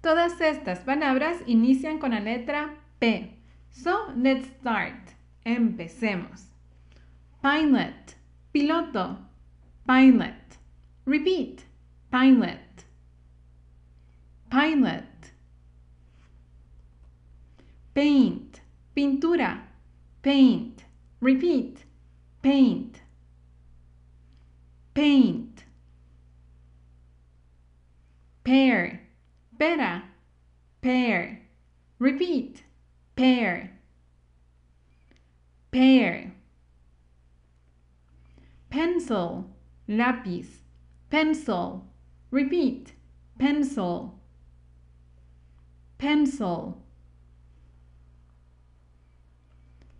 Todas estas palabras inician con la letra P. So let's start. Empecemos. Pilot, piloto, pilot. Repeat, pilot, pilot. Paint, pintura, paint. Repeat, paint, paint. Pair. pera, pear. Repeat, pear, pear. Pencil, lapis, pencil. Repeat, pencil, pencil.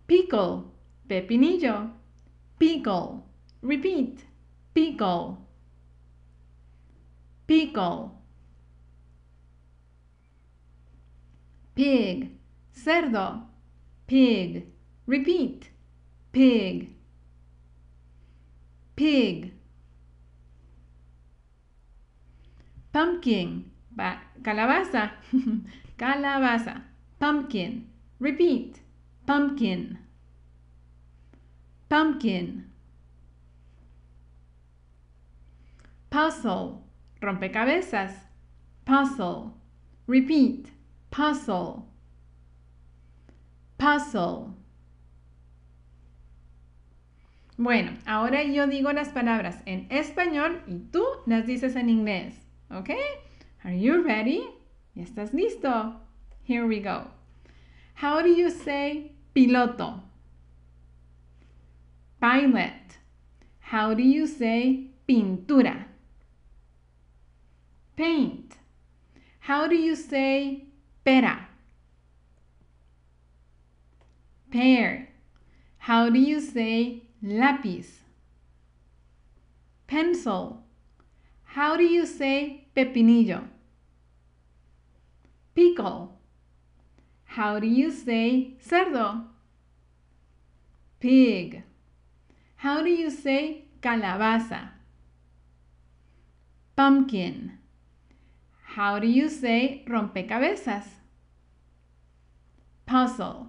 Pickle, pepinillo, pickle. Repeat, pickle, pickle. pig, cerdo, pig. Repeat, pig, pig. Pumpkin, calabaza, calabaza. Pumpkin, repeat, pumpkin, pumpkin. Puzzle, rompecabezas, puzzle. Repeat, puzzle, puzzle. Bueno, ahora yo digo las palabras en español y tú las dices en inglés, ¿ok? Are you ready? estás listo? Here we go. How do you say piloto? Pilot. How do you say pintura? Paint. How do you say Pear. How do you say lápiz? Pencil. How do you say pepinillo? Pickle. How do you say cerdo? Pig. How do you say calabaza? Pumpkin. How do you say rompecabezas? puzzle.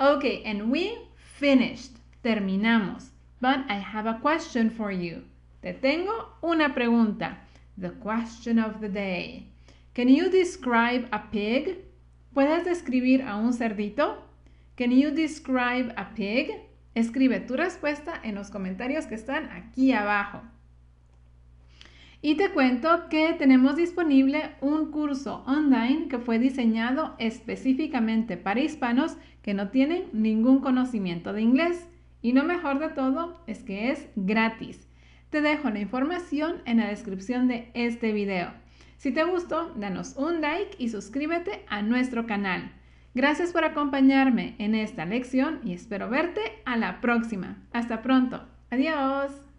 Okay, and we finished. Terminamos. But I have a question for you. Te tengo una pregunta. The question of the day. Can you describe a pig? ¿Puedes describir a un cerdito? Can you describe a pig? Escribe tu respuesta en los comentarios que están aquí abajo. Y te cuento que tenemos disponible un curso online que fue diseñado específicamente para hispanos que no tienen ningún conocimiento de inglés. Y lo mejor de todo es que es gratis. Te dejo la información en la descripción de este video. Si te gustó, danos un like y suscríbete a nuestro canal. Gracias por acompañarme en esta lección y espero verte a la próxima. Hasta pronto. Adiós.